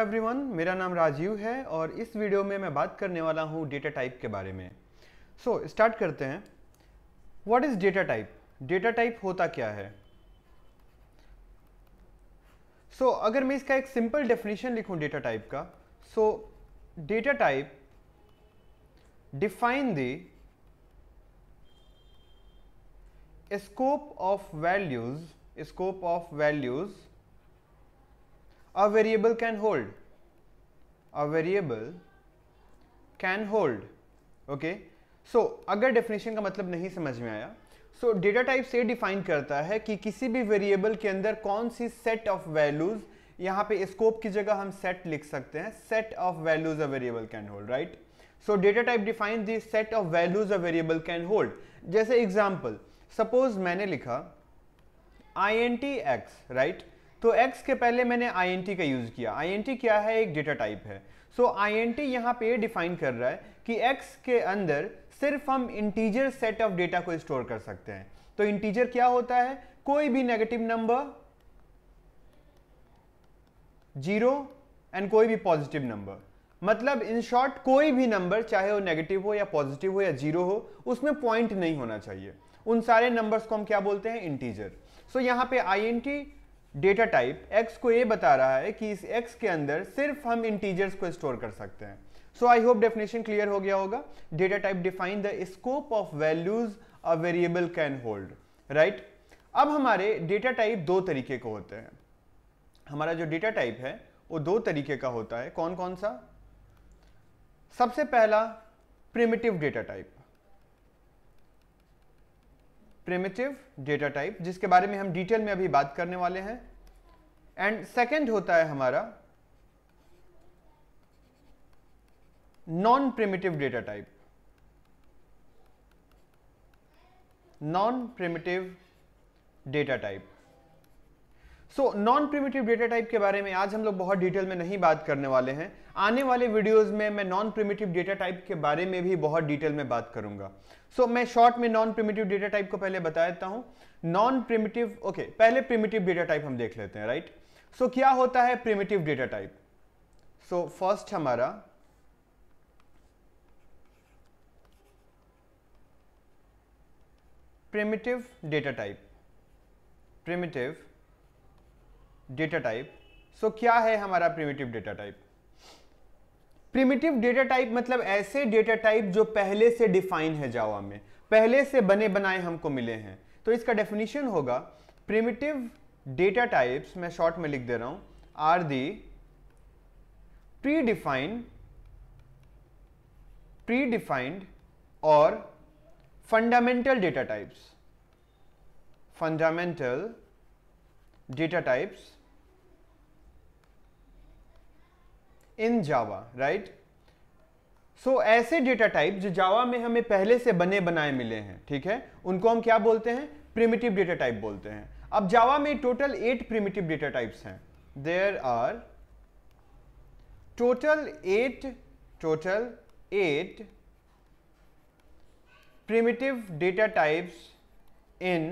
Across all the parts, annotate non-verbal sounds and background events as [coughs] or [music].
Everyone मेरा नाम राजीव है और इस वीडियो में मैं बात करने वाला हूँ डेटा टाइप के बारे में सो so, स्टार्ट करते हैं what is data type data type होता क्या है सो so, अगर मैं इसका एक सिंपल डेफिनेशन लिखूँ डेटा टाइप का so data type define the scope of values scope of values a variable can hold a variable can hold okay so agar definition ka matlab nahi samajh mein aaya so data type se define karta hai ki kisi bhi variable ke andar kaun si set of values यहाँ पे scope की जगह हम set लिख सकते हैं set of values a variable can hold right so data type defines the set of values a variable can hold जैसे example suppose मैंने लिखा int x right तो एक्स के पहले मैंने आई का यूज़ किया आई क्या है एक डेटा टाइप है सो so, आई एन यहाँ पे डिफाइन कर रहा है कि एक्स के अंदर सिर्फ हम इंटीजर सेट ऑफ डेटा को स्टोर कर सकते हैं तो इंटीजर क्या होता है कोई भी नेगेटिव नंबर जीरो एंड कोई भी पॉजिटिव नंबर मतलब इन शॉर्ट कोई भी नंबर चाहे वो नेगेटिव हो या पॉजिटिव हो या जीरो हो उसमें पॉइंट नहीं होना चाहिए उन सारे नंबर्स को हम क्या बोलते हैं इंटीजर सो so, यहाँ पे आई डेटा टाइप x को ये बता रहा है कि इस x के अंदर सिर्फ हम इंटीजर्स को स्टोर कर सकते हैं so I hope definition clear हो गया होगा data type define the scope of values a variable can hold right अब हमारे डेटा टाइप दो तरीके के होते हैं हमारा जो डेटा टाइप है वो दो तरीके का होता है कौन कौन सा सबसे पहला primitive data type primitive data type जिसके बारे में हम डिटेल में अभी बात करने वाले हैं एंड सेकेंड होता है हमारा non primitive data type non primitive data type so non primitive data type के बारे में आज हम लोग बहुत डिटेल में नहीं बात करने वाले हैं आने वाले वीडियोस में मैं नॉन प्रिमिटिव डेटा टाइप के बारे में भी बहुत डिटेल में बात करूंगा सो so, मैं शॉर्ट में नॉन प्रिमिटिव डेटा टाइप को पहले बता देता हूं नॉन प्रिमिटिव ओके पहले प्रिमिटिव डेटा टाइप हम देख लेते हैं राइट सो so, क्या होता है primitive data type so first हमारा primitive data type primitive data type so क्या है हमारा primitive data type primitive data type मतलब ऐसे डेटा टाइप जो पहले से डिफाइन है जावा में पहले से बने बनाए हमको मिले हैं तो इसका डेफिनेशन होगा प्रिमिटिव डेटा टाइप्स मैं शॉर्ट में लिख दे रहा हूं are the predefined predefined और fundamental data types fundamental data types in Java right so ऐसे डेटा टाइप जो जावा में हमें पहले से बने बनाए मिले हैं ठीक है उनको हम क्या बोलते हैं प्रिमिटिव डेटा टाइप बोलते हैं अब जावा में total eight primitive data types हैं there are total eight total eight primitive data types in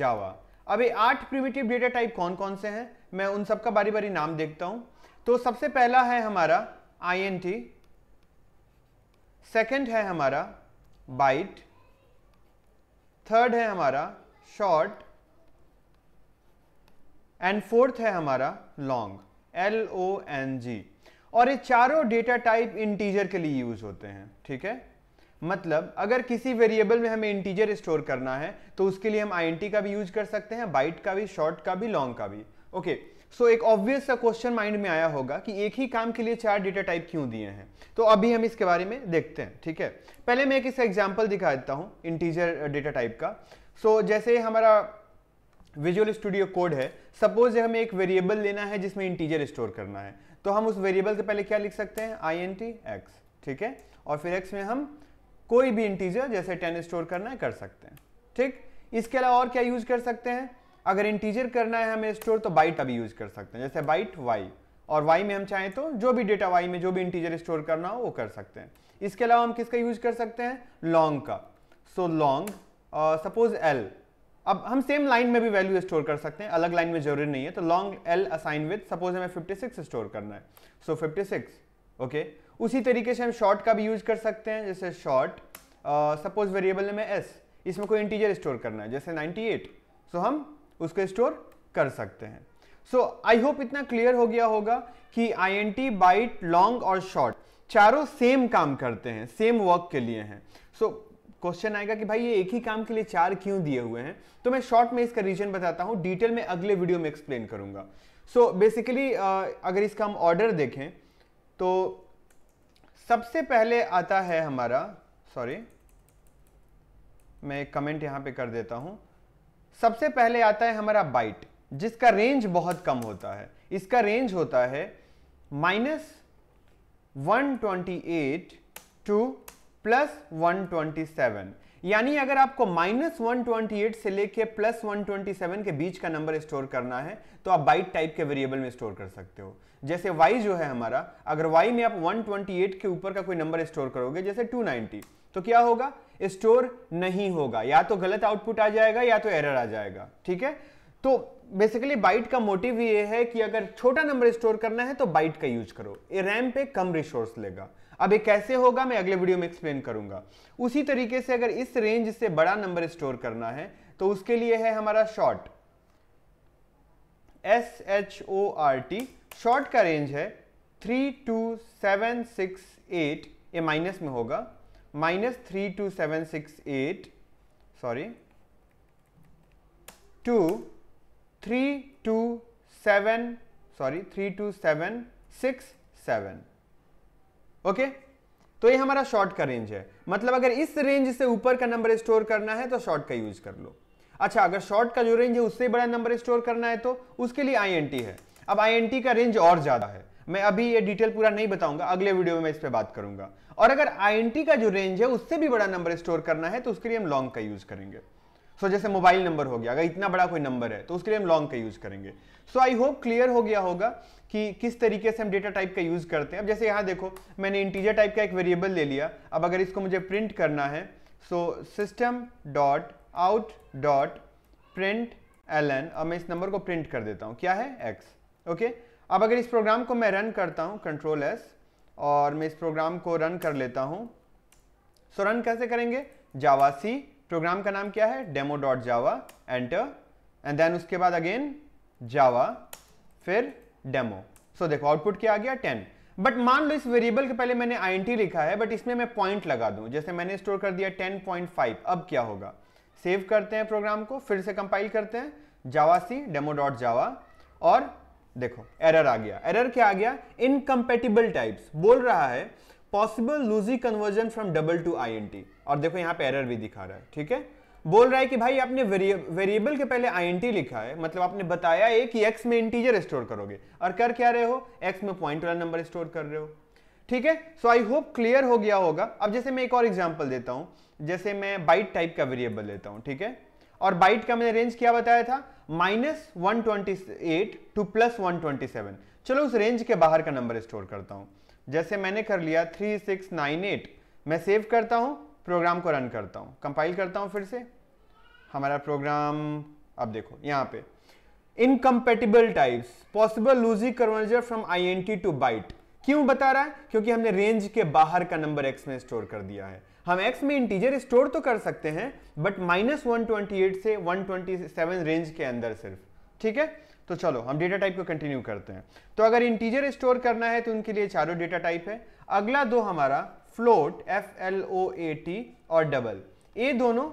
Java अब ये आठ प्रिमिटिव डेटा टाइप कौन कौन से हैं मैं उन सबका बारी बारी नाम देखता हूं तो सबसे पहला है हमारा आईएनटी सेकंड है हमारा बाइट थर्ड है हमारा शॉर्ट एंड फोर्थ है हमारा long L O N G और ये चारों डेटा टाइप इंटीजर के लिए यूज होते हैं ठीक है मतलब अगर किसी वेरिएबल में हमें इंटीजर स्टोर करना है तो उसके लिए हम आईएनटी का भी यूज कर सकते हैं बाइट का भी शॉर्ट का भी लॉन्ग का भी ओके okay. सो so, एक ऑब्वियस सा क्वेश्चन माइंड में आया होगा कि एक ही काम के लिए चार डेटा टाइप क्यों दिए हैं तो अभी हम इसके बारे में देखते हैं ठीक है पहले मैं एक इसका एग्जाम्पल दिखा देता हूँ इंटीजर डेटा टाइप का सो so, जैसे हमारा विजुअल स्टूडियो कोड है सपोज हमें एक वेरिएबल लेना है जिसमें इंटीजर स्टोर करना है तो हम उस वेरिएबल से पहले क्या लिख सकते हैं आई एन टी एक्स ठीक है और फिर एक्स में हम कोई भी इंटीजर जैसे टेन स्टोर करना है कर सकते हैं ठीक इसके अलावा और क्या यूज कर सकते हैं अगर इंटीजर करना है हमें स्टोर तो बाइट अभी यूज कर सकते हैं जैसे बाइट वाई और वाई में हम चाहें तो जो भी डेटा वाई में जो भी इंटीजर स्टोर करना हो वो कर सकते हैं इसके अलावा हम किसका यूज कर सकते हैं लॉन्ग का सो लॉन्ग सपोज एल अब हम सेम लाइन में भी वैल्यू स्टोर कर सकते हैं अलग लाइन में जरूरी नहीं है तो long L assign with suppose हमें 56 स्टोर करना है सो so, 56 ओके okay. उसी तरीके से हम शॉर्ट का भी यूज कर सकते हैं जैसे शॉर्ट सपोज वेरिएबल में एस इसमें कोई इंटीजर स्टोर करना है जैसे 98 सो so, हम उसको स्टोर कर सकते हैं सो आई होप इतना क्लियर हो गया होगा कि I N T byte long और शॉर्ट चारों सेम काम करते हैं सेम वर्क के लिए हैं सो क्वेश्चन आएगा कि भाई ये एक ही काम के लिए चार क्यों दिए हुए हैं तो मैं शॉर्ट में इसका रीजन बताता हूं डिटेल में अगले वीडियो में एक्सप्लेन करूंगा सो बेसिकली अगर इसका हम ऑर्डर देखें तो सबसे पहले आता है हमारा सॉरी मैं एक कमेंट यहां पे कर देता हूं सबसे पहले आता है हमारा बाइट जिसका रेंज बहुत कम होता है इसका रेंज होता है minus one two plus one यानी अगर आपको माइनस 128 से लेके प्लस 127 के बीच का नंबर स्टोर करना है तो आप बाइट टाइप के वेरिएबल में स्टोर कर सकते हो जैसे y जो है हमारा अगर y में आप 128 के ऊपर का कोई नंबर स्टोर करोगे जैसे 290 तो क्या होगा स्टोर नहीं होगा या तो गलत आउटपुट आ जाएगा या तो एरर आ जाएगा ठीक है तो बेसिकली बाइट का मोटिव ये है कि अगर छोटा नंबर स्टोर करना है तो बाइट का यूज करो रैम पे कम रिसोर्स लेगा अब ये कैसे होगा मैं अगले वीडियो में एक्सप्लेन करूंगा उसी तरीके से अगर इस रेंज से बड़ा नंबर स्टोर करना है तो उसके लिए है हमारा short S H O R T short का रेंज है three two seven six eight ये माइनस में होगा minus three three two two two seven six eight sorry seven sorry three two seven six seven okay तो ये हमारा short का range है मतलब अगर इस रेंज से ऊपर का नंबर स्टोर करना है तो शॉर्ट का यूज कर लो अच्छा अगर शॉर्ट का जो रेंज है उससे बड़ा नंबर स्टोर करना है तो उसके लिए आई है अब आई का रेंज और ज्यादा है मैं अभी ये डिटेल पूरा नहीं बताऊंगा अगले वीडियो में मैं इस पर बात करूंगा और अगर आई का जो रेंज है उससे भी बड़ा नंबर स्टोर करना है तो उसके लिए हम लॉन्ग का यूज करेंगे सो so, जैसे मोबाइल नंबर हो गया अगर इतना बड़ा कोई नंबर है तो उसके लिए हम लॉन्ग का यूज करेंगे सो आई होप क्लियर हो गया होगा कि किस तरीके से हम डेटा टाइप का यूज करते हैं अब जैसे यहां देखो मैंने इंटीजर टाइप का एक वेरिएबल ले लिया अब अगर इसको मुझे प्रिंट करना है so system dot out dot print L N और मैं इस नंबर को प्रिंट कर देता हूं क्या है एक्स ओके okay? अब अगर इस प्रोग्राम को मैं रन करता हूँ कंट्रोल एस और मैं इस प्रोग्राम को रन कर लेता हूँ सो रन कैसे करेंगे जावा सी प्रोग्राम का नाम क्या है demo dot Java enter and then उसके बाद अगेन जावा फिर डेमो सो so, देखो आउटपुट क्या आ गया टेन बट मान लो इस वेरिएबल के पहले मैंने आई लिखा है बट इसमें मैं पॉइंट लगा दूं जैसे मैंने स्टोर कर दिया 10.5 अब क्या होगा सेव करते हैं प्रोग्राम को फिर से कंपाइल करते हैं जावा सी डेमो डॉट जावा और देखो एरर आ गया एरर क्या आ गया इनकम्पेटिबल टाइप्स बोल रहा है possible lossy conversion from double to I और देखो यहां पे एरर भी दिखा रहा है ठीक है बोल रहा है कि भाई आपने वेरिएबल के पहले आई लिखा है मतलब आपने बताया है कि एक्स में इंटीजर स्टोर करोगे और कर क्या रहे हो एक्स में पॉइंट वाला नंबर स्टोर कर रहे हो ठीक है सो आई होप क्लियर हो गया होगा अब जैसे मैं एक और एग्जाम्पल देता हूं जैसे मैं बाइट टाइप का वेरिएबल लेता हूँ ठीक है और बाइट का मैंने रेंज क्या बताया था minus one two plus one चलो उस रेंज के बाहर का नंबर स्टोर करता हूं जैसे मैंने कर लिया 3698 मैं सेव करता हूं प्रोग्राम को रन करता हूं कंपाइल करता हूं फिर से हमारा प्रोग्राम अब देखो यहां पे incompatible types possible losing conversion from I to byte क्यों बता रहा है क्योंकि हमने रेंज के बाहर का नंबर एक्स में स्टोर कर दिया है हम x में इंटीजर स्टोर तो कर सकते हैं बट माइनस वन से 127 रेंज के अंदर सिर्फ ठीक है तो चलो हम डेटा टाइप को कंटिन्यू करते हैं तो अगर इंटीजर स्टोर करना है तो उनके लिए चारों डेटा टाइप है अगला दो हमारा float F L O A T और डबल ए दोनों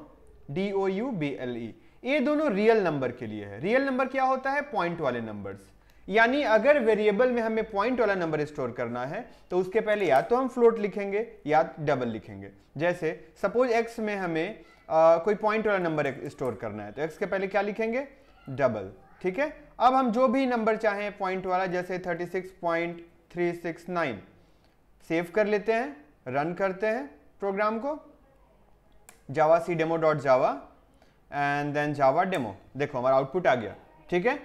D O U B L E ये दोनों रियल e। नंबर के लिए है रियल नंबर क्या होता है पॉइंट वाले नंबर्स यानी अगर वेरिएबल में हमें पॉइंट वाला नंबर स्टोर करना है तो उसके पहले या तो हम फ्लोट लिखेंगे या डबल लिखेंगे जैसे सपोज एक्स में हमें आ, कोई पॉइंट वाला नंबर स्टोर करना है तो एक्स के पहले क्या लिखेंगे डबल ठीक है अब हम जो भी नंबर चाहें पॉइंट वाला जैसे 36.369 सेव कर लेते हैं रन करते हैं प्रोग्राम को Java C demo dot Java and then Java demo देखो हमारा आउटपुट आ गया ठीक है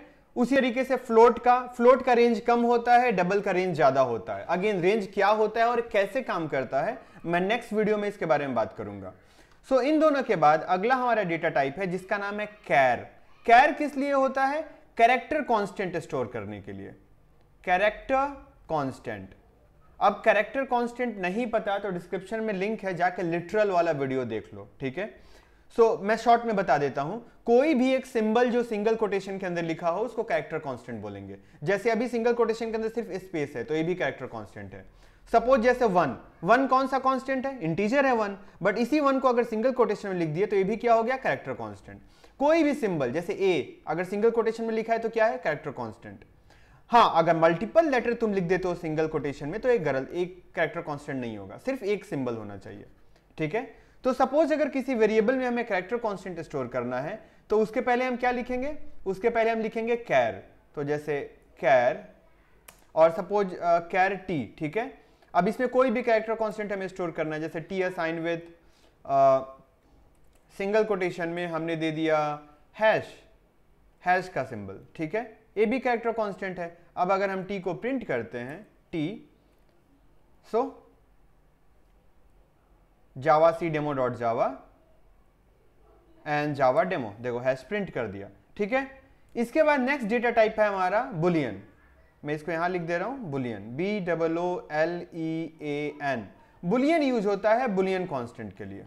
उसी तरीके से फ्लोट का फ्लोट का रेंज कम होता है डबल का रेंज ज्यादा होता है अगेन रेंज क्या होता है और कैसे काम करता है मैं नेक्स्ट वीडियो में इसके बारे में बात करूंगा सो so, इन दोनों के बाद अगला हमारा डेटा टाइप है जिसका नाम है कैर कैर किस लिए होता है कैरेक्टर कॉन्स्टेंट स्टोर करने के लिए कैरेक्टर कॉन्स्टेंट अब कैरेक्टर कॉन्स्टेंट नहीं पता तो डिस्क्रिप्शन में लिंक है जाके लिटरल वाला वीडियो देख लो ठीक है सो so, मैं शॉर्ट में बता देता हूं कोई भी एक सिंबल जो सिंगल कोटेशन के अंदर लिखा हो उसको कैरेक्टर कांस्टेंट बोलेंगे जैसे अभी सिंगल कोटेशन के अंदर सिर्फ स्पेस है तो ये भी कैरेक्टर कांस्टेंट है सपोज जैसे वन वन कौन सा कांस्टेंट है इंटीजर है वन बट इसी वन को अगर सिंगल कोटेशन में लिख दिया तो ये भी क्या हो गया कैरेक्टर कॉन्स्टेंट कोई भी सिंबल जैसे ए अगर सिंगल कोटेशन में लिखा है तो क्या है कैरेक्टर कॉन्स्टेंट हाँ अगर मल्टीपल लेटर तुम लिख देते हो सिंगल कोटेशन में तो एक गरल एक कैरेक्टर कॉन्स्टेंट नहीं होगा सिर्फ एक सिंबल होना चाहिए ठीक है तो सपोज अगर किसी वेरिएबल में हमें कैरेक्टर कॉन्स्टेंट स्टोर करना है तो उसके पहले हम क्या लिखेंगे उसके पहले हम लिखेंगे कैर तो जैसे कैर और सपोज कैर टी ठीक है अब इसमें कोई भी कैरेक्टर कॉन्स्टेंट हमें स्टोर करना है जैसे T assign with single quotation में हमने दे दिया हैश हैश का सिंबल ठीक है ये भी कैरेक्टर कॉन्स्टेंट है अब अगर हम टी को प्रिंट करते हैं T so so, Java C demo dot Java and Java demo देखो हैश प्रिंट कर दिया ठीक है इसके बाद नेक्स्ट डेटा टाइप है हमारा बुलियन मैं इसको यहां लिख दे रहा हूं boolean B double O L E A N boolean use होता है बुलियन कांस्टेंट के लिए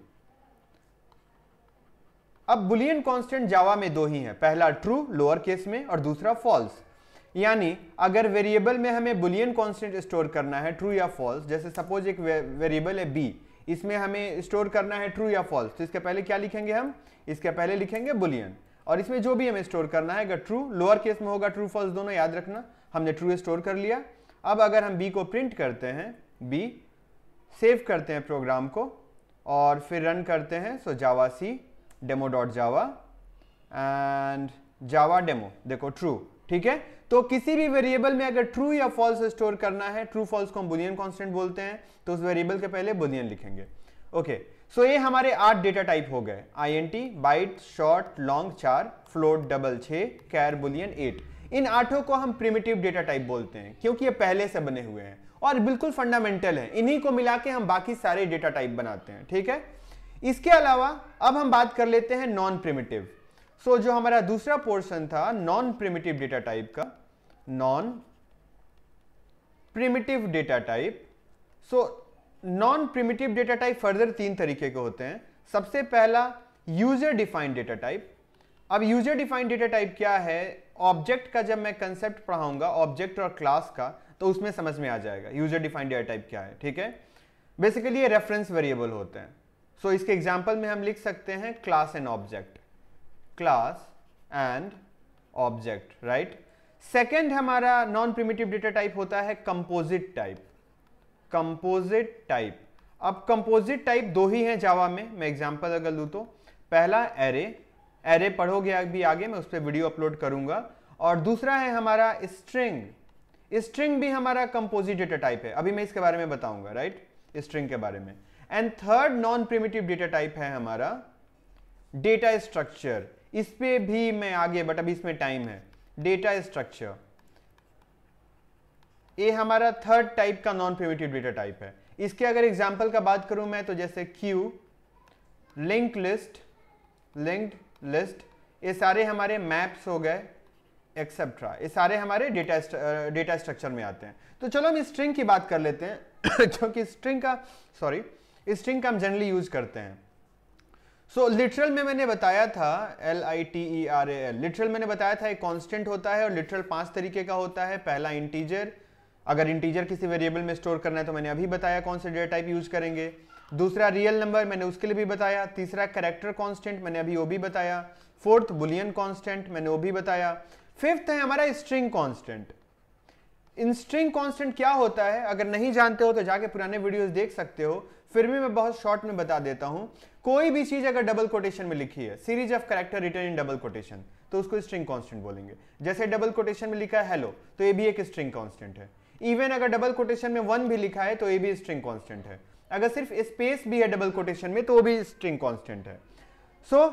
अब बुलियन कांस्टेंट जावा में दो ही है पहला ट्रू लोअर केस में और दूसरा फॉल्स यानी अगर वेरिएबल में हमें बुलियन कांस्टेंट स्टोर करना है ट्रू या फॉल्स जैसे सपोज एक वेरिएबल है बी इसमें हमें स्टोर करना है ट्रू या फॉल्स तो इसके पहले क्या लिखेंगे हम इसके पहले लिखेंगे बुलियन और इसमें जो भी हमें स्टोर करना है अगर ट्रू लोअर केस में होगा ट्रू फॉल्स दोनों याद रखना हमने ट्रू स्टोर कर लिया अब अगर हम बी को प्रिंट करते हैं बी सेव करते हैं प्रोग्राम को और फिर रन करते हैं so Java C demo dot Java and Java demo देखो ट्रू ठीक है तो किसी भी वेरिएबल में अगर ट्रू या फॉल्स स्टोर करना है ट्रू फॉल्स को हम बुलियन कॉन्स्टेंट बोलते हैं तो उस वेरिएबल के पहले बुलियन लिखेंगे ओके सो ये हमारे आठ डेटा टाइप हो गए I N T byte short long चार फ्लोट डबल छे कैर बुलियन एट इन आठों को हम प्रिमेटिव डेटा टाइप बोलते हैं क्योंकि ये पहले से बने हुए हैं और बिल्कुल फंडामेंटल है इन्हीं को मिला के हम बाकी सारे डेटा टाइप बनाते हैं ठीक है इसके अलावा अब हम बात कर लेते हैं नॉन प्रिमेटिव सो so, जो हमारा दूसरा पोर्शन था नॉन प्रिमिटिव डेटा टाइप का non primitive data type so non primitive data type further तीन तरीके के होते हैं सबसे पहला यूजर डिफाइंड डेटा टाइप अब यूजर डिफाइंड डेटा टाइप क्या है ऑब्जेक्ट का जब मैं कंसेप्ट पढ़ाऊंगा ऑब्जेक्ट और क्लास का तो उसमें समझ में आ जाएगा यूजर डिफाइंड डेटा टाइप क्या है ठीक है बेसिकली ये रेफरेंस वेरिएबल होते हैं सो so, इसके एग्जाम्पल में हम लिख सकते हैं class and object class and object right second हमारा नॉन प्रिमिटिव डेटा टाइप होता है कंपोजिट टाइप कंपोजिट टाइप अब कंपोजिट टाइप दो ही हैं जावा में मैं एग्जांपल अगर लू तो पहला एरे एरे पढ़ोगे भी आगे मैं उस पर वीडियो अपलोड करूंगा और दूसरा है हमारा स्ट्रिंग स्ट्रिंग भी हमारा कंपोजिट डेटा टाइप है अभी मैं इसके बारे में बताऊंगा राइट स्ट्रिंग के बारे में and third non primitive data type है हमारा डेटा स्ट्रक्चर इस पे भी मैं आगे बट अभी इसमें टाइम है डेटा स्ट्रक्चर ये हमारा थर्ड टाइप का नॉन प्रिमेटिव डेटा टाइप है इसके अगर एग्जाम्पल का बात करूं मैं तो जैसे queue link list linked list ये सारे हमारे मैप्स हो गए एक्सेप्ट्रा ये सारे हमारे डेटा डेटा स्ट्रक्चर में आते हैं तो चलो हम स्ट्रिंग की बात कर लेते हैं [coughs] क्योंकि स्ट्रिंग का सॉरी स्ट्रिंग का हम जनरली यूज करते हैं सो so, लिटरल में मैंने बताया था L I T E R A L literal मैंने बताया था एक कांस्टेंट होता है और लिटरल पांच तरीके का होता है पहला इंटीजर अगर इंटीजर किसी वेरिएबल में स्टोर करना है तो मैंने अभी बताया कौन से डेटा टाइप यूज करेंगे दूसरा रियल नंबर मैंने उसके लिए भी बताया तीसरा करेक्टर कॉन्स्टेंट मैंने अभी वो भी बताया फोर्थ बुलियन कॉन्स्टेंट मैंने वो भी बताया फिफ्थ है हमारा स्ट्रिंग कॉन्स्टेंट इन स्ट्रिंग कॉन्स्टेंट क्या होता है अगर नहीं जानते हो तो जाके पुराने वीडियोज देख सकते हो फिर भी मैं बहुत शॉर्ट में बता देता हूं कोई भी चीज अगर डबल कोटेशन में लिखी है series of character written in double quotation तो उसको स्ट्रिंग कॉन्स्टेंट बोलेंगे जैसे डबल कोटेशन में लिखा है हेलो तो ये भी एक स्ट्रिंग कॉन्स्टेंट है इवन अगर डबल कोटेशन में वन भी लिखा है तो ये भी स्ट्रिंग कॉन्स्टेंट है अगर सिर्फ स्पेस भी है डबल कोटेशन में तो भी स्ट्रिंग कॉन्स्टेंट है सो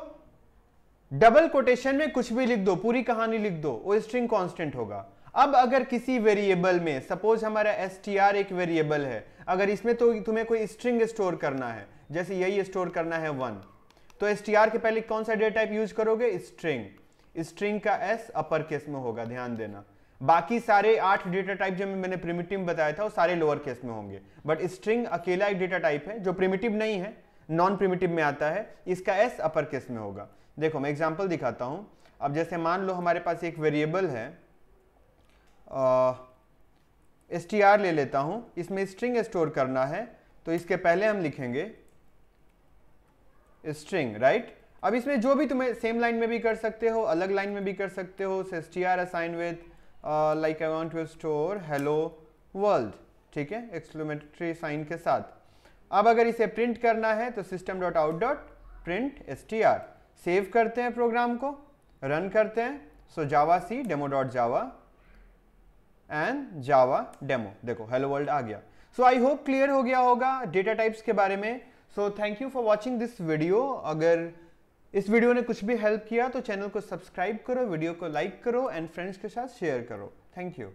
डबल कोटेशन में कुछ भी लिख दो पूरी कहानी लिख दो वो स्ट्रिंग कॉन्स्टेंट होगा अब अगर किसी वेरिएबल में सपोज हमारा एस एक वेरिएबल है अगर इसमें तो तुम्हें कोई स्ट्रिंग स्टोर करना है जैसे यही स्टोर करना है वन तो एस के पहले कौन सा डेटा टाइप यूज करोगे स्ट्रिंग स्ट्रिंग का एस अपर केस में होगा ध्यान देना बाकी सारे आठ डेटा टाइप जो मैंने प्रिमिटिव बताया था वो सारे लोअर केस में होंगे बट स्ट्रिंग अकेला एक डेटा टाइप है जो प्रिमिटिव नहीं है नॉन प्रिमिटिव में आता है इसका एस अपर केस में होगा देखो मैं एग्जाम्पल दिखाता हूं अब जैसे मान लो हमारे पास एक वेरिएबल है एस टी आर ले लेता हूं इसमें स्ट्रिंग स्टोर करना है तो इसके पहले हम लिखेंगे स्ट्रिंग राइट अब इसमें जो भी तुम्हें सेम लाइन में भी कर सकते हो अलग लाइन में भी कर सकते हो S T R assign with like I want to store hello world ठीक है एक्सक्लोमेट्री साइन के साथ अब अगर इसे प्रिंट करना है तो system dot out dot print S T R save करते हैं प्रोग्राम को रन करते हैं so Java C demo dot Java and Java demo देखो हेलो वर्ल्ड आ गया सो आई होप क्लियर हो गया होगा डेटा टाइप्स के बारे में so thank you for watching this video अगर इस वीडियो ने कुछ भी हेल्प किया तो चैनल को सब्सक्राइब करो वीडियो को लाइक करो एंड फ्रेंड्स के साथ शेयर करो थैंक यू